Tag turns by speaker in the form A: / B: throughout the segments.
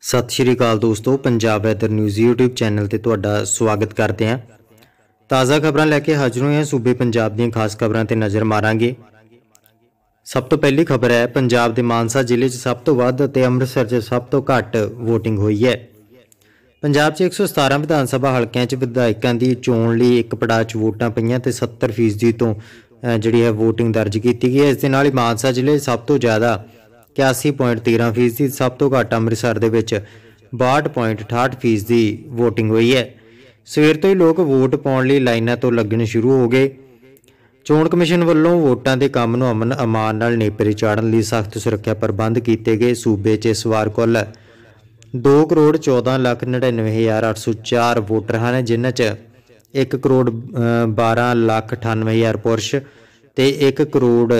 A: ਸਤਿ ਸ਼੍ਰੀ ਅਕਾਲ ਦੋਸਤੋ Punjab weather news YouTube channel ਤੇ ਤੁਹਾਡਾ ਸਵਾਗਤ ਕਰਦੇ ਹਾਂ ਤਾਜ਼ਾ ਖਬਰਾਂ ਲੈ ਕੇ ਹਾਜ਼ਰ ਹੋਏ ਹਾਂ ਸੂਬੇ ਪੰਜਾਬ ਦੀਆਂ ਖਾਸ ਖਬਰਾਂ ਤੇ ਨਜ਼ਰ ਮਾਰਾਂਗੇ ਸਭ ਤੋਂ ਪਹਿਲੀ ਖਬਰ ਹੈ ਪੰਜਾਬ ਦੇ ਮਾਨਸਾ ਜ਼ਿਲ੍ਹੇ 'ਚ ਸਭ ਤੋਂ ਵੱਧ ਤੇ ਅੰਮ੍ਰਿਤਸਰ 'ਚ ਸਭ ਤੋਂ ਘੱਟ VOTING ਹੋਈ ਹੈ ਪੰਜਾਬ 'ਚ 117 ਵਿਧਾਨ ਸਭਾ ਹਲਕਿਆਂ 'ਚ ਵਿਧਾਇਕਾਂ ਦੀ ਚੋਣ ਲਈ ਇੱਕ ਪੜਾਅ 'ਚ ਵੋਟਾਂ ਪਈਆਂ ਤੇ 70% ਤੋਂ ਜਿਹੜੀ ਹੈ VOTING ਦਰਜ ਕੀਤੀ ਗਈ ਹੈ ਇਸ ਦੇ ਨਾਲ ਹੀ ਮਾਨਸਾ ਜ਼ਿਲ੍ਹੇ ਸਭ ਤੋਂ ਜ਼ਿਆਦਾ 81.13 ਫੀਸਦੀ ਸਭ ਤੋਂ ਘੱਟ ਅੰਮ੍ਰਿਤਸਰ ਦੇ ਵਿੱਚ 62.68 ਫੀਸਦੀ VOTING ਹੋਈ ਹੈ ਸਵੇਰ ਤੋਂ ਹੀ ਲੋਕ ਵੋਟ ਪਾਉਣ ਲਈ ਲਾਈਨਾਂ ਤੋਂ ਲੱਗਣੇ ਸ਼ੁਰੂ ਹੋ ਗਏ ਚੋਣ ਕਮਿਸ਼ਨ ਵੱਲੋਂ ਵੋਟਾਂ ਦੇ ਕੰਮ ਨੂੰ ਅਮਨ ਅਮਾਨ ਨਾਲ ਨੇਪਰੇ ਚਾੜਨ ਲਈ ਸਖਤ ਸੁਰੱਖਿਆ ਪ੍ਰਬੰਧ ਕੀਤੇ ਗਏ ਸੂਬੇ 'ਚ ਇਸ ਵਾਰ ਕੁੱਲ 2 ਕਰੋੜ 14 ਲੱਖ 99804 ਵੋਟਰ ਹਨ ਜਿਨ੍ਹਾਂ 'ਚ 1 ਕਰੋੜ 12 ਲੱਖ 98000 ਪੁਰਸ਼ ਤੇ 1 ਕਰੋੜ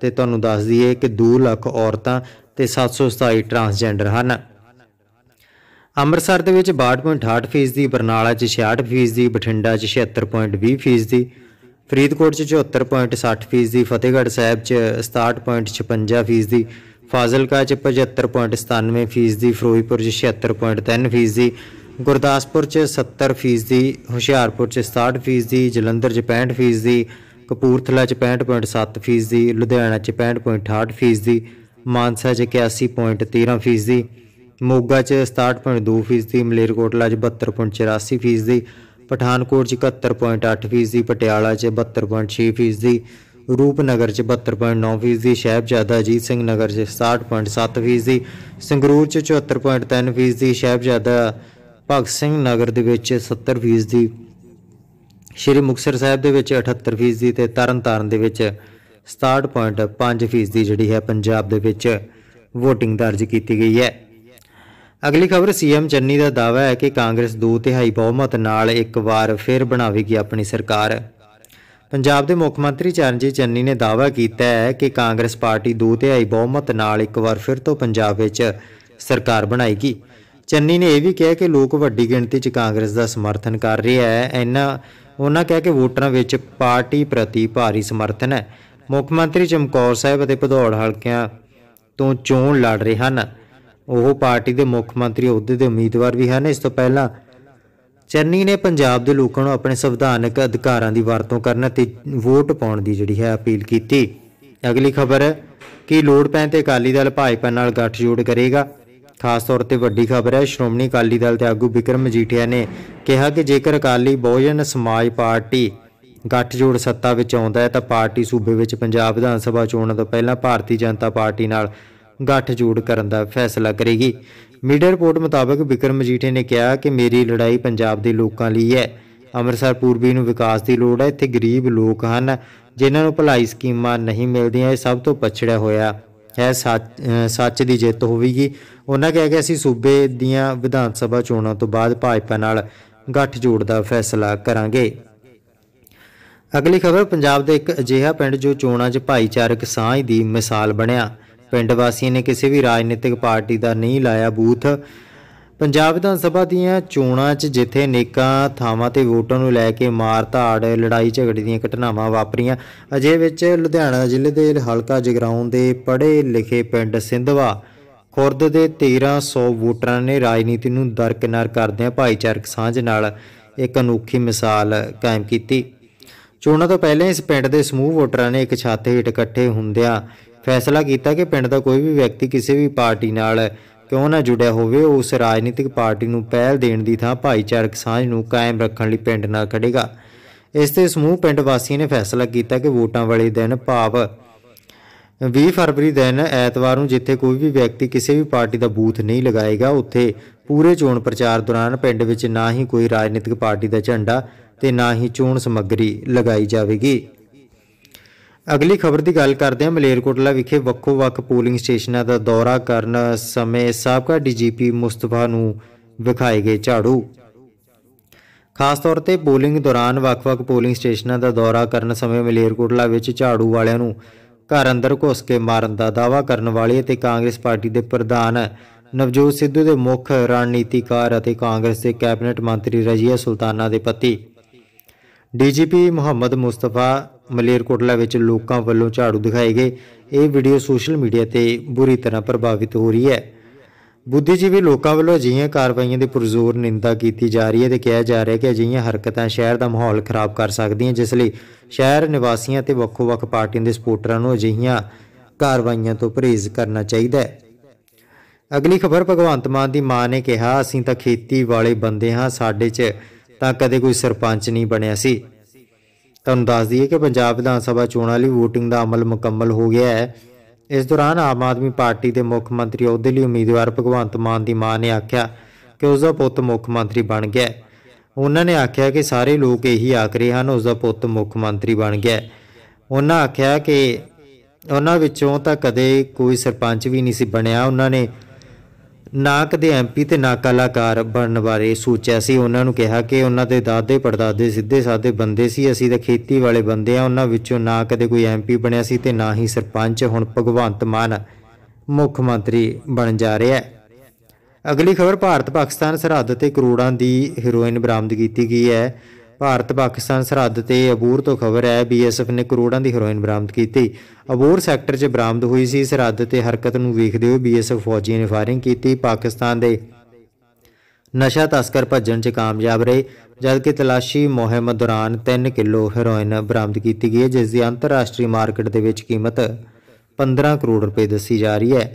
A: ਤੇ ਤੁਹਾਨੂੰ ਦੱਸ ਦਈਏ ਕਿ 2 ਲੱਖ ਔਰਤਾਂ ਤੇ 727 ਟਰਾਂਸਜੈਂਡਰ ਹਨ ਅੰਮ੍ਰਿਤਸਰ ਦੇ ਵਿੱਚ 62.68% ਬਰਨਾਲਾ 'ਚ 66% ਦੀ ਬਠਿੰਡਾ 'ਚ 76.20% ਫਰੀਦਕੋਟ 'ਚ 74.60% ਦੀ ਫਤਿਹਗੜ੍ਹ ਸਾਹਿਬ 'ਚ 67.56% ਦੀ ਫਾਜ਼ਿਲਕਾ 'ਚ 75.97% ਫਿਰੋਜ਼ਪੁਰ 'ਚ 76.3% ਦੀ ਗੁਰਦਾਸਪੁਰ 'ਚ 70% ਦੀ ਹੁਸ਼ਿਆਰਪੁਰ 'ਚ 67% ਜਲੰਧਰ 'ਚ 65% ਦੀ ਕਪੂਰਥਲਾ 'ਚ 65.7 ਫੀਸਦੀ ਲੁਧਿਆਣਾ 'ਚ 65.8 ਫੀਸਦੀ ਮਾਨਸਾ 'ਚ 81.13 ਫੀਸਦੀ ਮੋਗਾ 'ਚ 67.2 ਫੀਸਦੀ ਮਲੇਰਕੋਟਲਾ 'ਚ 72.84 ਫੀਸਦੀ ਪਠਾਨਕੋਟ 'ਚ 71.8 ਫੀਸਦੀ ਪਟਿਆਲਾ 'ਚ 72.6 ਫੀਸਦੀ ਰੂਪਨਗਰ 'ਚ 72.9 ਫੀਸਦੀ ਸ਼ਹਿਬਜ਼ਾਦਾ ਅਜੀਤ ਸਿੰਘ ਨਗਰ 'ਚ 67.7 ਫੀਸਦੀ ਸੰਗਰੂਰ 'ਚ 74.3 ਫੀਸਦੀ ਸ਼ਹਿਬਜ਼ਾਦਾ ਭਗਤ ਸਿੰਘ ਨਗਰ ਦੇ ਵਿੱਚ 70 ਫੀਸਦੀ ਸ਼੍ਰੀ ਮੁਕਸਰ ਸਾਹਿਬ ਦੇ ਵਿੱਚ 78% ਤੇ ਤਰਨਤਾਰਨ ਦੇ ਵਿੱਚ 67.5% ਜਿਹੜੀ ਹੈ ਪੰਜਾਬ ਦੇ ਵਿੱਚ VOTING ਦਰਜ ਕੀਤੀ ਗਈ ਹੈ ਅਗਲੀ ਖਬਰ ਸੀਐਮ ਚੰਨੀ ਦਾ ਦਾਅਵਾ ਹੈ ਕਿ ਕਾਂਗਰਸ 2 ਤਿਹਾਈ ਬਹੁਮਤ ਨਾਲ ਇੱਕ ਵਾਰ ਫਿਰ ਬਣਾਵੇਗੀ ਆਪਣੀ ਸਰਕਾਰ ਪੰਜਾਬ ਦੇ ਮੁੱਖ ਮੰਤਰੀ ਚਰਨਜੀਤ ਚੰਨੀ ਨੇ ਦਾਅਵਾ ਕੀਤਾ ਹੈ ਕਿ ਕਾਂਗਰਸ ਪਾਰਟੀ 2 ਤਿਹਾਈ ਬਹੁਮਤ ਨਾਲ ਇੱਕ ਵਾਰ ਫਿਰ ਤੋਂ ਪੰਜਾਬ ਵਿੱਚ ਸਰਕਾਰ ਬਣਾਏਗੀ ਚੰਨੀ ਨੇ ਇਹ ਵੀ ਕਿਹਾ ਕਿ ਲੋਕ ਵੱਡੀ ਗਿਣਤੀ 'ਚ ਕਾਂਗਰਸ ਦਾ ਸਮਰਥਨ ਕਰ ਰਿਹਾ ਹੈ ਇਹਨਾਂ ਉਹਨਾਂ ਕਹਿ ਕੇ ਵੋਟਰਾਂ ਵਿੱਚ ਪਾਰਟੀ ਪ੍ਰਤੀ ਭਾਰੀ ਸਮਰਥਨ ਹੈ ਮੁੱਖ ਮੰਤਰੀ ਚਮਕੌਰ ਸਾਹਿਬ ਅਤੇ ਭਦੌੜ ਹਲਕਿਆਂ ਤੋਂ ਚੋਣ ਲੜ ਰਹੇ ਹਨ ਉਹ ਪਾਰਟੀ ਦੇ ਮੁੱਖ ਮੰਤਰੀ ਅਹੁਦੇ ਦੇ ਉਮੀਦਵਾਰ ਵੀ ਹਨ ਇਸ ਤੋਂ ਪਹਿਲਾਂ ਚੰਨੀ ਨੇ ਪੰਜਾਬ ਦੇ ਲੋਕਾਂ ਨੂੰ ਆਪਣੇ ਸੰਵਿਧਾਨਕ ਅਧਿਕਾਰਾਂ ਦੀ ਵਰਤੋਂ ਕਰਨ ਅਤੇ ਵੋਟ ਪਾਉਣ ਦੀ ਜਿਹੜੀ ਹੈ ਅਪੀਲ ਕੀਤੀ ਅਗਲੀ ਖਬਰ ਕਿ ਲੋੜ ਪੈਣ ਤੇ ਅਕਾਲੀ ਦਲ ਭਾਜਪਾ ਨਾਲ ਗੱਠਜੋੜ ਕਰੇਗਾ ਖਾਸ ਤੌਰ ਤੇ ਵੱਡੀ ਖਬਰ ਹੈ ਸ਼੍ਰੋਮਣੀ ਅਕਾਲੀ ਦਲ ਦੇ ਆਗੂ ਵਿਕਰਮ ਮਜੀਠੀਆ ਨੇ ਕਿਹਾ ਕਿ ਜੇਕਰ ਅਕਾਲੀ ਬਹੁਜਨ ਸਮਾਜ ਪਾਰਟੀ ਗੱਠਜੋੜ ਸੱਤਾ ਵਿੱਚ ਆਉਂਦਾ ਹੈ ਤਾਂ ਪਾਰਟੀ ਸੂਬੇ ਵਿੱਚ ਪੰਜਾਬ ਵਿਧਾਨ ਸਭਾ ਚੋਣਾਂ ਤੋਂ ਪਹਿਲਾਂ ਭਾਰਤੀ ਜਨਤਾ ਪਾਰਟੀ ਨਾਲ ਗੱਠਜੋੜ ਕਰਨ ਦਾ ਫੈਸਲਾ ਕਰੇਗੀ ਮੀਡੀਆ ਰਿਪੋਰਟ ਮੁਤਾਬਕ ਵਿਕਰਮ ਮਜੀਠੇ ਨੇ ਕਿਹਾ ਕਿ ਮੇਰੀ ਲੜਾਈ ਪੰਜਾਬ ਦੇ ਲੋਕਾਂ ਲਈ ਹੈ ਅੰਮ੍ਰਿਤਸਰ ਪੂਰਬੀ ਨੂੰ ਵਿਕਾਸ ਦੀ ਲੋੜ ਹੈ ਇੱਥੇ ਗਰੀਬ ਲੋਕ ਹਨ ਜਿਨ੍ਹਾਂ ਨੂੰ ਭਲਾਈ ਸਕੀਮਾਂ ਨਹੀਂ ਮਿਲਦੀਆਂ ਇਹ ਸਭ ਤੋਂ ਪਛੜਿਆ ਹੋਇਆ ਹੈ ਸੱਚ ਦੀ ਜਿੱਤ ਹੋਵੇਗੀ ਉਹਨਾਂ ਕਹਿ ਗਿਆ ਸੀ ਸੂਬੇ ਦੀਆਂ ਵਿਧਾਨ ਸਭਾ ਚੋਣਾਂ ਤੋਂ ਬਾਅਦ ਭਾਜਪਾ ਨਾਲ ਜੋੜ ਦਾ ਫੈਸਲਾ ਕਰਾਂਗੇ ਅਗਲੀ ਖਬਰ ਪੰਜਾਬ ਦੇ ਇੱਕ ਅਜਿਹਾ ਪਿੰਡ ਜੋ ਚੋਣਾਂ 'ਚ ਭਾਈਚਾਰਕ ਸਾਂਝ ਦੀ ਮਿਸਾਲ ਬਣਿਆ ਪਿੰਡ ਵਾਸੀਆਂ ਨੇ ਕਿਸੇ ਵੀ ਰਾਜਨੀਤਿਕ ਪਾਰਟੀ ਦਾ ਨਹੀਂ ਲਾਇਆ ਬੂਥ ਪੰਜਾਬ ਵਿਧਾਨ ਸਭਾ ਦੀਆਂ ਚੋਣਾਂ 'ਚ ਜਿੱਥੇ ਨੇਕਾਂ ਥਾਵਾਂ ਤੇ ਵੋਟਾਂ ਨੂੰ ਲੈ ਕੇ ਮਾਰ ਧਾੜ ਲੜਾਈ ਝਗੜੇ ਦੀਆਂ ਘਟਨਾਵਾਂ ਵਾਪਰੀਆਂ ਅਜੇ ਵਿੱਚ ਲੁਧਿਆਣਾ ਜ਼ਿਲ੍ਹੇ ਦੇ ਹਲਕਾ ਜਗਰਾਉਂ ਦੇ ਪੜ੍ਹੇ ਲਿਖੇ ਪਿੰਡ ਸਿੰਧਵਾ ਖੁਰਦ ਦੇ 1300 ਵੋਟਰਾਂ ਨੇ ਰਾਜਨੀਤੀ ਨੂੰ ਦਰਕਿਨਾਰ ਕਰਦਿਆਂ ਭਾਈਚਾਰਕ ਸਾਂਝ ਨਾਲ ਇੱਕ ਅਨੋਖੀ ਮਿਸਾਲ ਕਾਇਮ ਕੀਤੀ ਚੋਣਾਂ ਤੋਂ ਪਹਿਲਾਂ ਇਸ ਪਿੰਡ ਦੇ ਸਮੂਹ ਵੋਟਰਾਂ ਨੇ ਇੱਕ ਛੱਤ ਹੇਠ ਇਕੱਠੇ ਹੁੰਦਿਆਂ ਫੈਸਲਾ ਕੀਤਾ ਕਿ ਪਿੰਡ ਦਾ ਕੋਈ ਵੀ ਵਿਅਕਤੀ ਕਿਸੇ ਵੀ ਪਾਰਟੀ ਨਾਲ ਕਿਉਂ ਨਾ ਜੁੜਿਆ ਹੋਵੇ ਉਸ ਰਾਜਨੀਤਿਕ ਪਾਰਟੀ ਨੂੰ ਪਹਿਲ ਦੇਣ ਦੀ ਥਾਂ ਭਾਈਚਾਰਕ ਸਾਂਝ ਨੂੰ ਕਾਇਮ ਰੱਖਣ ਲਈ ਪਿੰਡ ਨਾਲ ਖੜੇਗਾ ਇਸ ਤੇ ਸਮੂਹ ਪਿੰਡ ਵਾਸੀਆਂ ਨੇ ਫੈਸਲਾ ਕੀਤਾ ਕਿ ਵੋਟਾਂ ਵਾਲੇ ਦਿਨ ਭਾਵ 20 ਫਰਵਰੀ ਦਿਨ ਐਤਵਾਰ ਨੂੰ ਜਿੱਥੇ ਕੋਈ ਵੀ ਵਿਅਕਤੀ ਕਿਸੇ ਵੀ ਪਾਰਟੀ ਦਾ ਬੂਥ ਨਹੀਂ ਲਗਾਏਗਾ ਉੱਥੇ ਪੂਰੇ ਚੋਣ ਪ੍ਰਚਾਰ ਦੌਰਾਨ ਪਿੰਡ ਵਿੱਚ ਨਾ ਹੀ ਕੋਈ ਰਾਜਨੀਤਿਕ ਪਾਰਟੀ ਦਾ ਝੰਡਾ ਤੇ ਨਾ ਹੀ ਚੋਣ ਸਮੱਗਰੀ ਲਗਾਈ ਜਾਵੇਗੀ ਅਗਲੀ ਖਬਰ ਦੀ ਗੱਲ ਕਰਦੇ ਹਾਂ ਮਲੇਰਕੋਟਲਾ ਵਿਖੇ ਵੱਖੋ-ਵੱਖ ਪੋਲਿੰਗ ਸਟੇਸ਼ਨਾਂ ਦਾ ਦੌਰਾ ਕਰਨ ਸਮੇਂ ਸਾਬਕਾ ਡੀਜੀਪੀ ਮੁਸਤਫਾ ਨੂੰ ਵਿਖਾਏ ਗਏ ਝਾੜੂ ਖਾਸ ਤੌਰ ਤੇ ਪੋਲਿੰਗ ਦੌਰਾਨ ਵੱਖ-ਵੱਖ ਪੋਲਿੰਗ ਸਟੇਸ਼ਨਾਂ ਦਾ ਦੌਰਾ ਕਰਨ ਸਮੇਂ ਮਲੇਰਕੋਟਲਾ ਵਿੱਚ ਝਾੜੂ ਵਾਲਿਆਂ ਨੂੰ ਘਰ ਅੰਦਰ ਘੁਸ ਕੇ ਮਾਰਨ ਦਾ ਦਾਵਾ ਕਰਨ ਵਾਲੀ ਅਤੇ ਕਾਂਗਰਸ ਪਾਰਟੀ ਦੇ ਪ੍ਰਧਾਨ ਨਵਜੋਤ ਸਿੱਧੂ ਦੇ ਮੁੱਖ ਰਣਨੀਤੀਕਾਰ ਅਤੇ ਕਾਂਗਰਸ ਦੇ ਕੈਬਨਿਟ ਮੰਤਰੀ ਰਜੀਆ ਸੁਲਤਾਨਾ ਦੇ ਪਤੀ ਡੀਜੀਪੀ ਮੁਹੰਮਦ ਮੁਸਤਫਾ ਮਲੇਰਕੋਟਲਾ ਵਿੱਚ ਲੋਕਾਂ ਵੱਲੋਂ ਝਾੜੂ ਦਿਖਾਏ ਗਏ ਇਹ ਵੀਡੀਓ ਸੋਸ਼ਲ ਮੀਡੀਆ ਤੇ ਬੁਰੀ ਤਰ੍ਹਾਂ ਪ੍ਰਭਾਵਿਤ ਹੋ ਰਹੀ ਹੈ ਬੁੱਧੀਜੀਵੀ ਲੋਕਾਂ ਵੱਲੋਂ ਅਜਿਹੀਆਂ ਕਾਰਵਾਈਆਂ ਦੀ ਪੁਰਜ਼ੋਰ ਨਿੰਦਾ ਕੀਤੀ ਜਾ ਰਹੀ ਹੈ ਤੇ ਕਿਹਾ ਜਾ ਰਿਹਾ ਹੈ ਕਿ ਅਜਿਹੀਆਂ ਹਰਕਤਾਂ ਸ਼ਹਿਰ ਦਾ ਮਾਹੌਲ ਖਰਾਬ ਕਰ ਸਕਦੀਆਂ ਜਿਸ ਲਈ ਸ਼ਹਿਰ ਨਿਵਾਸੀਆਂ ਤੇ ਵੱਖ ਵੱਖ ਪਾਰਟੀਆਂ ਦੇ ਸਪੋਰਟਰਾਂ ਨੂੰ ਅਜਿਹੀਆਂ ਕਾਰਵਾਈਆਂ ਤੋਂ ਪਰਹੇਜ਼ ਕਰਨਾ ਚਾਹੀਦਾ ਹੈ ਅਗਲੀ ਖਬਰ ਭਗਵੰਤ ਮਾਨ ਦੀ ਮਾਂ ਨੇ ਕਿਹਾ ਅਸੀਂ ਤਾਂ ਖੇਤੀ ਵਾਲੇ ਬੰਦੇ ਹਾਂ ਸਾਡੇ 'ਚ ਤਾਂ ਕਦੇ ਕੋਈ ਸਰਪੰਚ ਨਹੀਂ ਬਣਿਆ ਸੀ ਤੁਹਾਨੂੰ ਦੱਸ ਦਈਏ ਕਿ ਪੰਜਾਬ ਵਿਧਾਨ ਸਭਾ ਚੋਣਾਂ ਲਈ VOTING ਦਾ ਅਮਲ ਮੁਕੰਮਲ ਹੋ ਗਿਆ ਹੈ ਇਸ ਦੌਰਾਨ ਆਮ ਆਦਮੀ ਪਾਰਟੀ ਦੇ ਮੁੱਖ ਮੰਤਰੀ ਅਹੁਦੇ ਲਈ ਉਮੀਦਵਾਰ ਭਗਵੰਤ ਮਾਨ ਦੀ ਮਾਂ ਨੇ ਆਖਿਆ ਕਿ ਉਸ ਦਾ ਪੁੱਤ ਮੁੱਖ ਮੰਤਰੀ ਬਣ ਗਿਆ ਉਹਨਾਂ ਨੇ ਆਖਿਆ ਕਿ ਸਾਰੇ ਲੋਕ ਇਹੀ ਆਖ ਰਹੇ ਹਨ ਉਸ ਦਾ ਪੁੱਤ ਮੁੱਖ ਮੰਤਰੀ ਬਣ ਗਿਆ ਉਹਨਾਂ ਆਖਿਆ ਕਿ ਉਹਨਾਂ ਵਿੱਚੋਂ ਤਾਂ ਕਦੇ ਕੋਈ ਸਰਪੰਚ ਵੀ ਨਹੀਂ ਸੀ ਬਣਿਆ ਉਹਨਾਂ ਨੇ ਨਾ ਕਦੇ ਐਮਪੀ ਤੇ ਨਾ ਕਲਾਕਾਰ ਬਣਨ ਬਾਰੇ ਸੋਚਿਆ ਸੀ ਉਹਨਾਂ ਨੂੰ ਕਿਹਾ ਕਿ ਉਹਨਾਂ ਦੇ ਦਾਦੇ ਪੜਦਾਦੇ ਸਿੱਧੇ ਸਾਦੇ ਬੰਦੇ ਸੀ ਅਸੀਂ ਤਾਂ ਖੇਤੀ ਵਾਲੇ ਬੰਦੇ ਆ ਉਹਨਾਂ ਵਿੱਚੋਂ ਨਾ ਕਦੇ ਕੋਈ ਐਮਪੀ ਬਣਿਆ ਸੀ ਤੇ ਨਾ ਹੀ ਸਰਪੰਚ ਹੁਣ ਭਗਵੰਤ ਮਾਨ ਮੁੱਖ ਮੰਤਰੀ ਬਣ ਜਾ ਰਿਹਾ ਹੈ ਅਗਲੀ ਖਬਰ ਭਾਰਤ ਪਾਕਿਸਤਾਨ ਸਰਹੱਦ ਤੇ ਕਰੋੜਾਂ ਦੀ ਹੀਰੋਇਨ ਬਰਾਮਦ ਕੀਤੀ ਗਈ ਹੈ ਭਾਰਤ ਪਾਕਿਸਤਾਨ ਸਰਹੱਦ ਤੇ ਅਬੂਰ ਤੋਂ ਖਬਰ ਹੈ ਬੀਐਸਐਫ ਨੇ ਕਰੋੜਾਂ ਦੀ ਹੈਰੋਇਨ ਬਰਾਮਦ ਕੀਤੀ ਅਬੂਰ ਸੈਕਟਰ 'ਚ ਬਰਾਮਦ ਹੋਈ ਸੀ ਸਰਹੱਦ ਤੇ ਹਰਕਤ ਨੂੰ ਵੇਖਦੇ ਹੋਏ ਬੀਐਸਐਫ ਫੌਜੀਆਂ ਨੇ ਫਾਇਰਿੰਗ ਕੀਤੀ ਪਾਕਿਸਤਾਨ ਦੇ ਨਸ਼ਾ ਤਸਕਰ ਭੱਜਣ 'ਚ ਕਾਮਯਾਬ ਰਹੇ ਜਦਕਿ ਤਲਾਸ਼ੀ ਮੁਹਿੰਮ ਦੌਰਾਨ 3 ਕਿਲੋ ਹੈਰੋਇਨ ਬਰਾਮਦ ਕੀਤੀ ਗਈ ਜਿਸ ਦੀ ਅੰਤਰਰਾਸ਼ਟਰੀ ਮਾਰਕੀਟ ਦੇ ਵਿੱਚ ਕੀਮਤ 15 ਕਰੋੜ ਰੁਪਏ ਦੱਸੀ ਜਾ ਰਹੀ ਹੈ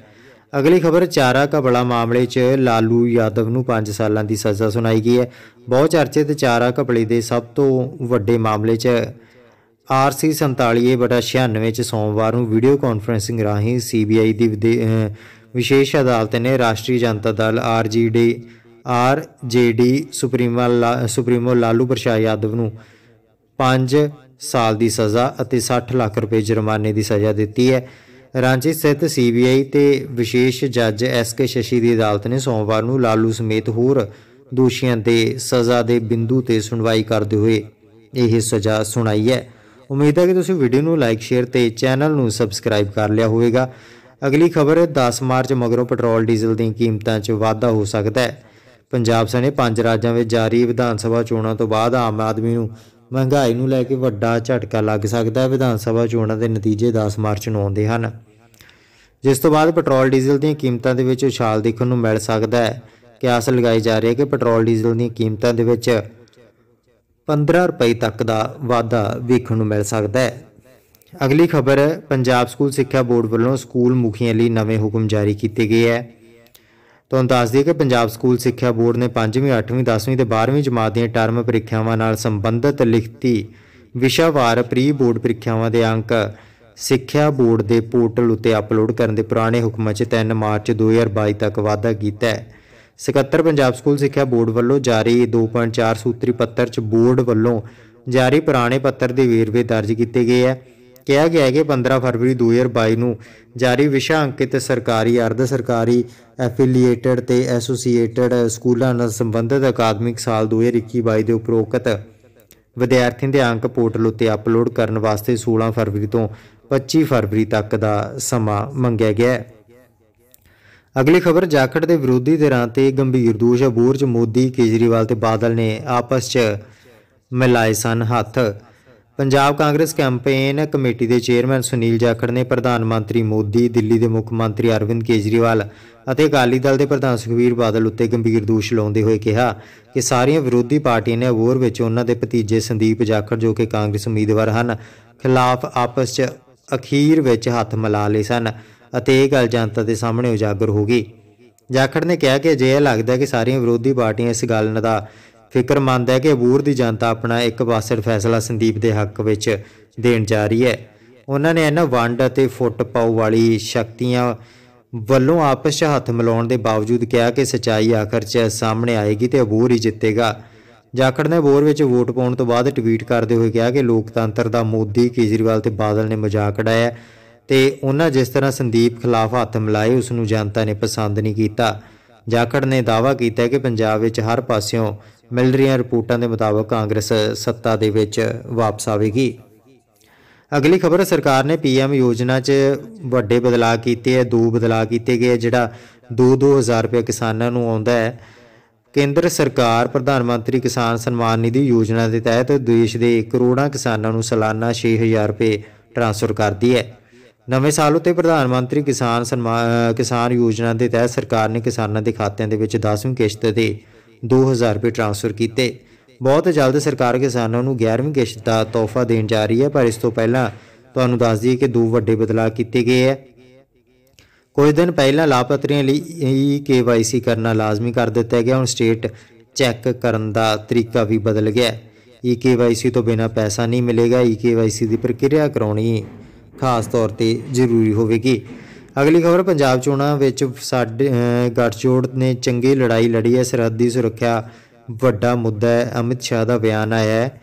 A: ਅਗਲੀ ਖਬਰ ਚਾਰਾ ਘਪਲਾ ਮਾਮਲੇ 'ਚ ਲਾਲੂ ਯਾਦਵ ਨੂੰ 5 ਸਾਲਾਂ ਦੀ ਸਜ਼ਾ ਸੁਣਾਈ ਗਈ ਹੈ ਬਹੁਤ ਚਰਚਿਤ ਚਾਰਾ ਘਪਲੇ ਦੇ ਸਭ ਤੋਂ ਵੱਡੇ ਮਾਮਲੇ 'ਚ ਆਰਸੀ 47/96 'ਚ ਸੋਮਵਾਰ ਨੂੰ ਵੀਡੀਓ ਕਾਨਫਰੰਸਿੰਗ ਰਾਹੀਂ ਸੀਬੀਆਈ ਦੀ ਵਿਸ਼ੇਸ਼ ਅਦਾਲਤ ਨੇ Rashtriya Janata Dal RJD RJD supremo supremo Lalu Prasad Yadav ਨੂੰ 5 ਸਾਲ ਦੀ ਸਜ਼ਾ ਅਤੇ 60 ਲੱਖ ਰੁਪਏ ਜੁਰਮਾਨੇ ਦੀ ਸਜ਼ਾ ਦਿੱਤੀ ਹੈ ਰਾਂਚੀ ਸਥਿਤ ਸੀਬੀਆਈ ਤੇ ਵਿਸ਼ੇਸ਼ ਜੱਜ ਐਸ ਕੇ ਸ਼ਸ਼ੀ ਦੀ ਅਦਾਲਤ ਨੇ ਸੋਮਵਾਰ ਨੂੰ ਲਾਲੂ ਸਮੇਤ ਹੋਰ ਦੋਸ਼ੀਆਂ ਦੇ ਸਜ਼ਾ ਦੇ ਬਿੰਦੂ ਤੇ ਸੁਣਵਾਈ ਕਰਦੇ ਹੋਏ ਇਹ ਸਜ਼ਾ ਸੁਣਾਈ ਹੈ ਉਮੀਦ ਹੈ ਕਿ ਤੁਸੀਂ ਵੀਡੀਓ ਨੂੰ ਲਾਈਕ ਸ਼ੇਅਰ ਤੇ ਚੈਨਲ ਨੂੰ ਸਬਸਕ੍ਰਾਈਬ ਕਰ ਲਿਆ ਹੋਵੇਗਾ ਅਗਲੀ ਖਬਰ 10 ਮਾਰਚ ਮਗਰੋਂ ਪੈਟਰੋਲ ਡੀਜ਼ਲ ਦੀਆਂ ਕੀਮਤਾਂ 'ਚ ਵਾਧਾ ਹੋ ਸਕਦਾ ਹੈ ਪੰਜਾਬ ਸਣੇ ਪੰਜ ਰਾਜਾਂ ਵਿੱਚ ਜਾਰੀ ਵਿਧਾਨ ਸਭਾ ਚੋਣਾਂ ਤੋਂ ਬਾਅਦ ਆਮ ਆਦਮੀ ਨੂੰ ਮਹਿੰਗਾਈ ਨੂੰ ਲੈ ਕੇ ਵੱਡਾ ਝਟਕਾ ਲੱਗ ਸਕਦਾ ਹੈ ਵਿਧਾਨ ਸਭਾ ਚੋਣਾਂ ਦੇ ਨਤੀਜੇ 10 ਮਾਰਚ ਨੂੰ ਆਉਂਦੇ ਹਨ ਜਿਸ ਤੋਂ ਬਾਅਦ ਪੈਟਰੋਲ ਡੀਜ਼ਲ ਦੀਆਂ ਕੀਮਤਾਂ ਦੇ ਵਿੱਚ ਉਛਾਲ ਦੇਖਣ ਨੂੰ ਮਿਲ ਸਕਦਾ ਹੈ ਕਿਆਸ ਲਗਾਈ ਜਾ ਰਹੀ ਹੈ ਕਿ ਪੈਟਰੋਲ ਡੀਜ਼ਲ ਦੀਆਂ ਕੀਮਤਾਂ ਦੇ ਵਿੱਚ 15 ਰੁਪਏ ਤੱਕ ਦਾ ਵਾਧਾ ਵੇਖਣ ਨੂੰ ਮਿਲ ਸਕਦਾ ਹੈ ਅਗਲੀ ਖਬਰ ਹੈ ਪੰਜਾਬ ਸਕੂਲ ਸਿੱਖਿਆ ਬੋਰਡ ਵੱਲੋਂ ਸਕੂਲ ਮੁਖੀਆਂ ਲਈ ਨਵੇਂ ਹੁਕਮ ਜਾਰੀ ਕੀਤੇ ਗਏ ਹੈ ਤੁਹਾਨੂੰ ਦੱਸ ਦਈਏ ਕਿ ਪੰਜਾਬ ਸਕੂਲ ਸਿੱਖਿਆ ਬੋਰਡ ਨੇ 5ਵੀਂ 8ਵੀਂ 10ਵੀਂ ਤੇ 12ਵੀਂ ਜਮਾਤ ਦੀਆਂ ਟਰਮ ਪ੍ਰੀਖਿਆਵਾਂ ਨਾਲ ਸੰਬੰਧਿਤ ਲਿਖਤੀ ਵਿਸ਼ਾਵਾਰ ਪ੍ਰੀ ਬੋਰਡ ਪ੍ਰੀਖਿਆਵਾਂ ਦੇ ਅੰਕ ਸਿੱਖਿਆ ਬੋਰਡ ਦੇ ਪੋਰਟਲ ਉੱਤੇ ਅਪਲੋਡ ਕਰਨ ਦੇ ਪੁਰਾਣੇ ਹੁਕਮਾਂ 'ਚ 3 ਮਾਰਚ 2022 ਤੱਕ ਵਾਅਦਾ ਕੀਤਾ ਹੈ ਸਕੱਤਰ ਪੰਜਾਬ ਸਕੂਲ ਸਿੱਖਿਆ ਬੋਰਡ ਵੱਲੋਂ ਜਾਰੀ 2.4 ਸੂਤਰੀ ਪੱਤਰ 'ਚ ਬੋਰਡ ਵੱਲੋਂ ਜਾਰੀ ਪੁਰਾਣੇ ਪੱਤਰ ਦੇ ਵੇਰਵੇ ਦਰਜ ਕੀਤੇ ਗਏ ਹੈ ਕਿਹਾ ਗਿਆ ਹੈ ਕਿ 15 ਫਰਵਰੀ 2022 ਨੂੰ ਜਾਰੀ ਵਿਸ਼ਾ ਅੰਕਿਤ ਸਰਕਾਰੀ ਅਰਧ ਸਰਕਾਰੀ ਐਫੀਲੀਏਟਡ ਤੇ ਐਸੋਸੀਏਟਡ ਸਕੂਲਾਂ ਨਾਲ ਸੰਬੰਧਿਤ ਅਕਾਦਮਿਕ ਸਾਲ 2021-22 ਦੇ ਉਪਰੋਕਤ ਵਿਦਿਆਰਥੀਆਂ ਦੇ ਅੰਕ ਪੋਰਟਲ ਉੱਤੇ ਅਪਲੋਡ ਕਰਨ ਵਾਸਤੇ 16 ਫਰਵਰੀ ਤੋਂ 25 ਫਰਵਰੀ ਤੱਕ ਦਾ ਸਮਾਂ ਮੰਗਿਆ ਗਿਆ ਹੈ ਅਗਲੀ ਖਬਰ ਜਾਖੜ ਦੇ ਵਿਰੋਧੀ ਧਿਰਾਂ ਤੇ ਗੰਭੀਰ ਦੋਸ਼ ਅਬੂਰਜ ਮੋਦੀ ਕੇਜਰੀਵਾਲ ਤੇ ਬਾਦਲ ਨੇ ਆਪਸ 'ਚ ਮਿਲਾਏ ਸਨ ਹੱਥ ਪੰਜਾਬ ਕਾਂਗਰਸ ਕੈਂਪੇਨ ਕਮੇਟੀ ਦੇ ਚੇਅਰਮੈਨ ਸੁਨੀਲ ਜਾਖੜ ਨੇ ਪ੍ਰਧਾਨ ਮੰਤਰੀ ਮੋਦੀ ਦਿੱਲੀ ਦੇ ਮੁੱਖ ਮੰਤਰੀ ਅਰਵਿੰਦ ਕੇਜਰੀਵਾਲ ਅਤੇ ਅਕਾਲੀ ਦਲ ਦੇ ਪ੍ਰਧਾਨ ਸੁਖਵੀਰ ਬਾਦਲ ਉੱਤੇ ਗੰਭੀਰ ਦੋਸ਼ ਲਾਉਂਦੇ ਹੋਏ ਕਿਹਾ ਕਿ ਸਾਰੀਆਂ ਵਿਰੋਧੀ ਪਾਰਟੀਆਂ ਨੇ ਵੋਰ ਵਿੱਚ ਉਹਨਾਂ ਦੇ ਭਤੀਜੇ ਸੰਦੀਪ ਜਾਖੜ ਜੋ ਕਿ ਕਾਂਗਰਸ ਉਮੀਦਵਾਰ ਹਨ ਖਿਲਾਫ ਆਪਸ 'ਚ ਅਖੀਰ ਵਿੱਚ ਹੱਥ ਮਿਲਾ ਲਏ ਸਨ ਅਤੇ ਇਹ ਗੱਲ ਜਨਤਾ ਦੇ ਸਾਹਮਣੇ ਉਜਾਗਰ ਹੋ ਗਈ ਜਾਖੜ ਨੇ ਕਿਹਾ ਕਿ ਜੇ ਇਹ ਲੱਗਦਾ ਕਿ ਸਾਰੀਆਂ ਵਿਰੋਧੀ ਪਾਰਟੀਆਂ ਇਸ ਗੱਲ ਦਾ ਫਿਕਰਮੰਦ ਹੈ ਕਿ ਬੂਰ ਦੀ ਜਨਤਾ ਆਪਣਾ ਇੱਕ ਪਾਸੜ ਫੈਸਲਾ ਸੰਦੀਪ ਦੇ ਹੱਕ ਵਿੱਚ ਦੇਣ ਜਾ ਰਹੀ ਹੈ ਉਹਨਾਂ ਨੇ ਇਹਨਾਂ ਵੰਡ ਅਤੇ ਫੁੱਟ ਪਾਉ ਵਾਲੀ ਸ਼ਕਤੀਆਂ ਵੱਲੋਂ ਆਪਸ ਵਿੱਚ ਹੱਥ ਮਿਲਾਉਣ ਦੇ ਬਾਵਜੂਦ ਕਿਹਾ ਕਿ ਸਚਾਈ ਆਖਰ 'ਚ ਸਾਹਮਣੇ ਆਏਗੀ ਤੇ ਅਬੂਰ ਹੀ ਜਿੱਤੇਗਾ ਜਾਖੜ ਨੇ ਬੋਰ ਵਿੱਚ ਵੋਟ ਪਾਉਣ ਤੋਂ ਬਾਅਦ ਟਵੀਟ ਕਰਦੇ ਹੋਏ ਕਿਹਾ ਕਿ ਲੋਕਤੰਤਰ ਦਾ ਮੋਦੀ ਕੇਜਰੀਵਾਲ ਤੇ ਬਾਦਲ ਨੇ ਮਜ਼ਾਕ ਉਡਾਇਆ ਤੇ ਉਹਨਾਂ ਜਿਸ ਤਰ੍ਹਾਂ ਸੰਦੀਪ ਖਿਲਾਫ ਹੱਥ ਮਿਲਾਏ ਉਸ ਨੂੰ ਜਨਤਾ ਨੇ ਪਸੰਦ ਨਹੀਂ ਕੀਤਾ ਜਾਖੜ ਨੇ ਦਾਅਵਾ ਕੀਤਾ ਕਿ ਪੰਜਾਬ ਵਿੱਚ ਹਰ ਪਾਸਿਓਂ ਮਿਲ ਰਹੀਆਂ ਰਿਪੋਰਟਾਂ ਦੇ ਮੁਤਾਬਕ ਕਾਂਗਰਸ ਸੱਤਾ ਦੇ ਵਿੱਚ ਵਾਪਸ ਆਵੇਗੀ ਅਗਲੀ ਖਬਰ ਸਰਕਾਰ ਨੇ ਪੀਐਮ ਯੋਜਨਾ 'ਚ ਵੱਡੇ ਬਦਲਾਅ ਕੀਤੇ ਐ ਦੋ ਬਦਲਾਅ ਕੀਤੇ ਗਏ ਜਿਹੜਾ 2-2000 ਰੁਪਏ ਕਿਸਾਨਾਂ ਨੂੰ ਆਉਂਦਾ ਹੈ ਕੇਂਦਰ ਸਰਕਾਰ ਪ੍ਰਧਾਨ ਮੰਤਰੀ ਕਿਸਾਨ ਸਨਮਾਨ ਨਿਧੀ ਯੋਜਨਾ ਦੇ ਤਹਿਤ ਦੇਸ਼ ਦੇ ਕਰੋੜਾਂ ਕਿਸਾਨਾਂ ਨੂੰ ਸਾਲਾਨਾ 6000 ਰੁਪਏ ਟ੍ਰਾਂਸਫਰ ਕਰਦੀ ਹੈ ਨਵੇਂ ਸਾਲ ਉਤੇ ਪ੍ਰਧਾਨ ਮੰਤਰੀ ਕਿਸਾਨ ਕਿਸਾਨ ਯੋਜਨਾ ਦੇ ਤਹਿਤ ਸਰਕਾਰ ਨੇ ਕਿਸਾਨਾਂ ਦੇ ਖਾਤਿਆਂ ਦੇ ਵਿੱਚ 10ਵੀਂ ਕਿਸ਼ਤ ਦੇ 2000 ਰੁਪਏ ਟ੍ਰਾਂਸਫਰ ਕੀਤੇ ਬਹੁਤ ਜਲਦ ਸਰਕਾਰ ਕਿਸਾਨਾਂ ਨੂੰ 11ਵੀਂ ਕਿਸ਼ਤ ਦਾ ਤੋਹਫਾ ਦੇਣ ਜਾ ਰਹੀ ਹੈ ਪਰ ਇਸ ਤੋਂ ਪਹਿਲਾਂ ਤੁਹਾਨੂੰ ਦੱਸ ਦਈਏ ਕਿ ਦੋ ਵੱਡੇ ਬਦਲਾਅ ਕੀਤੇ ਗਏ ਹੈ ਕੁਝ ਦਿਨ ਪਹਿਲਾਂ ਲਾਭਪਾਤਰੀਆਂ ਲਈ KYC ਕਰਨਾ ਲਾਜ਼ਮੀ ਕਰ ਦਿੱਤਾ ਗਿਆ ਹੁਣ ਸਟੇਟ ਚੈੱਕ ਕਰਨ ਦਾ ਤਰੀਕਾ ਵੀ ਬਦਲ ਗਿਆ ਈ KYC ਤੋਂ ਬਿਨਾ ਪੈਸਾ ਨਹੀਂ ਮਿਲੇਗਾ ਈ KYC ਦੀ ਪ੍ਰਕਿਰਿਆ ਕਰਾਉਣੀ ਖਾਸ ਤੌਰ ਤੇ ਜ਼ਰੂਰੀ ਹੋਵੇਗੀ ਅਗਲੀ ਖਬਰ ਪੰਜਾਬ ਚੋਣਾਂ ਵਿੱਚ ਸਾਡੇ ਗੱਠਜੋੜ ਨੇ ਚੰਗੀ ਲੜਾਈ ਲੜੀ ਹੈ ਸਰਹੱਦੀ ਸੁਰੱਖਿਆ ਵੱਡਾ ਮੁੱਦਾ ਹੈ ਅਮਿਤ ਸ਼ਾਹ ਦਾ ਬਿਆਨ ਆਇਆ ਹੈ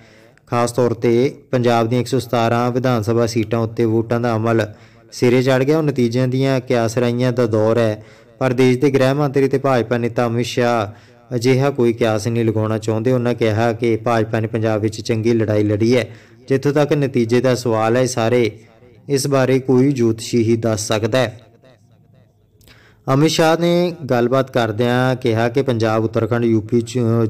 A: ਖਾਸ ਤੌਰ ਤੇ ਪੰਜਾਬ ਦੀਆਂ 117 ਵਿਧਾਨ ਸਭਾ ਸੀਟਾਂ ਉੱਤੇ ਵੋਟਾਂ ਦਾ ਅਮਲ ਸਿਰੇ ਚੜ ਗਿਆ ਉਹ ਨਤੀਜਿਆਂ ਦੀਆਂ ਕਿਆਸਰਾਈਆਂ ਦਾ ਦੌਰ ਹੈ ਪਰ ਦੇਸ਼ ਦੇ ਗ੍ਰਹਿ ਮੰਤਰੀ ਤੇ ਭਾਜਪਾ ਨੇਤਾ ਅਮਿਤ ਸ਼ਾਹ ਅਜਿਹਾ ਕੋਈ ਕਿਆਸ ਨਹੀਂ ਲਗਾਉਣਾ ਚਾਹੁੰਦੇ ਉਹਨਾਂ ਕਿਹਾ ਕਿ ਭਾਜਪਾ ਨੇ ਪੰਜਾਬ ਵਿੱਚ ਚੰਗੀ ਲੜਾਈ ਲੜੀ ਹੈ ਜਿੱਥੋਂ ਤੱਕ ਨਤੀਜੇ ਦਾ ਸਵਾਲ ਹੈ ਸਾਰੇ ਇਸ ਬਾਰੇ ਕੋਈ ਜੋਤਸ਼ੀ ਹੀ ਦੱਸ ਸਕਦਾ ਹੈ ਅਮਿਤ ਸ਼ਾਹ ਨੇ ਗੱਲਬਾਤ ਕਰਦਿਆਂ ਕਿਹਾ ਕਿ ਪੰਜਾਬ ਉੱਤਰਖੰਡ ਯੂਪੀ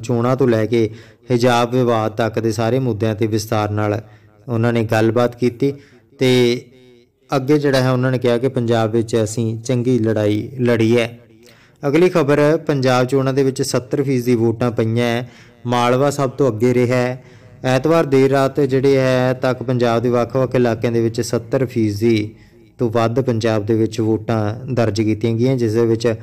A: ਚੋਣਾਂ ਤੋਂ ਲੈ ਕੇ ਹਿਜਾਬ ਵਿਵਾਦ ਤੱਕ ਦੇ ਸਾਰੇ ਮੁੱਦਿਆਂ ਤੇ ਵਿਸਤਾਰ ਨਾਲ ਉਹਨਾਂ ਨੇ ਗੱਲਬਾਤ ਕੀਤੀ ਤੇ ਅੱਗੇ ਜਿਹੜਾ ਹੈ ਉਹਨਾਂ ਨੇ ਕਿਹਾ ਕਿ ਪੰਜਾਬ ਵਿੱਚ ਅਸੀਂ ਚੰਗੀ ਲੜਾਈ ਲੜੀ ਹੈ ਅਗਲੀ ਖਬਰ ਪੰਜਾਬ ਚੋਣਾਂ ਦੇ ਵਿੱਚ 70% ਦੀ ਵੋਟਾਂ ਪਈਆਂ ਮਾਲਵਾ ਸਭ ਤੋਂ ਅੱਗੇ ਰਿਹਾ ਹੈ ਐਤਵਾਰ ਦੇਰ ਰਾਤ ਜਿਹੜੇ ਹੈ ਤੱਕ ਪੰਜਾਬ ਦੇ ਵੱਖ-ਵੱਖ ਇਲਾਕਿਆਂ ਦੇ ਵਿੱਚ 70% ਤੋਂ ਵੱਧ ਪੰਜਾਬ ਦੇ ਵਿੱਚ ਵੋਟਾਂ ਦਰਜ ਕੀਤੀਆਂ ਗਈਆਂ ਜਿਸ ਦੇ ਵਿੱਚ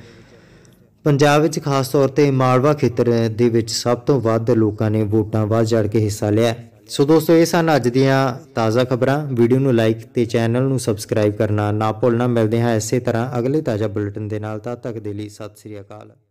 A: ਪੰਜਾਬ ਵਿੱਚ ਖਾਸ ਤੌਰ ਤੇ ਮਾਲਵਾ ਖੇਤਰ ਦੇ ਵਿੱਚ ਸਭ ਤੋਂ ਵੱਧ ਲੋਕਾਂ ਨੇ ਵੋਟਾਂ ਵੱਧ ਜੜ ਕੇ ਹਿੱਸਾ ਲਿਆ ਸੋ ਦੋਸਤੋ ਇਹ ਸਨ ਅੱਜ ਦੀਆਂ ਤਾਜ਼ਾ ਖਬਰਾਂ ਵੀਡੀਓ ਨੂੰ ਲਾਈਕ ਤੇ ਚੈਨਲ ਨੂੰ ਸਬਸਕ੍ਰਾਈਬ ਕਰਨਾ ਨਾ ਭੁੱਲਣਾ ਮਿਲਦੇ ਹਾਂ ਇਸੇ ਤਰ੍ਹਾਂ ਅਗਲੇ ਤਾਜ਼ਾ ਬੁਲੇਟਿਨ ਦੇ ਨਾਲ ਤਦ ਤੱਕ ਦੇ ਲਈ ਸਤਿ ਸ੍ਰੀ ਅਕਾਲ